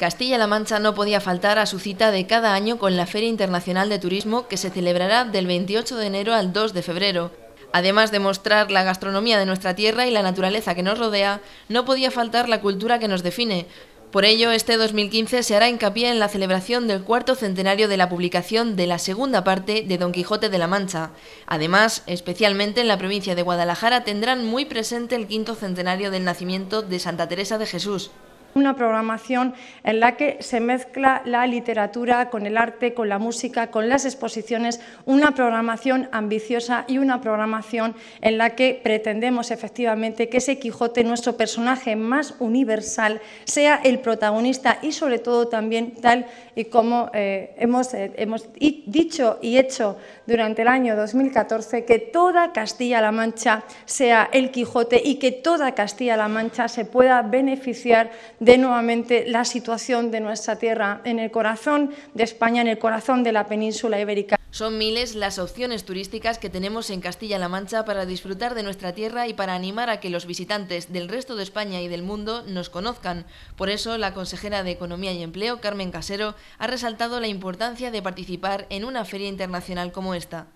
Castilla-La Mancha no podía faltar a su cita de cada año con la Feria Internacional de Turismo que se celebrará del 28 de enero al 2 de febrero. Además de mostrar la gastronomía de nuestra tierra y la naturaleza que nos rodea, no podía faltar la cultura que nos define. Por ello, este 2015 se hará hincapié en la celebración del cuarto centenario de la publicación de la segunda parte de Don Quijote de la Mancha. Además, especialmente en la provincia de Guadalajara tendrán muy presente el quinto centenario del nacimiento de Santa Teresa de Jesús. Una programación en la que se mezcla la literatura con el arte, con la música, con las exposiciones, una programación ambiciosa y una programación en la que pretendemos efectivamente que ese Quijote, nuestro personaje más universal, sea el protagonista y sobre todo también tal y como eh, hemos, eh, hemos dicho y hecho durante el año 2014, que toda Castilla-La Mancha sea el Quijote y que toda Castilla-La Mancha se pueda beneficiar de nuevamente la situación de nuestra tierra en el corazón de España, en el corazón de la península ibérica. Son miles las opciones turísticas que tenemos en Castilla-La Mancha para disfrutar de nuestra tierra y para animar a que los visitantes del resto de España y del mundo nos conozcan. Por eso, la consejera de Economía y Empleo, Carmen Casero, ha resaltado la importancia de participar en una feria internacional como esta.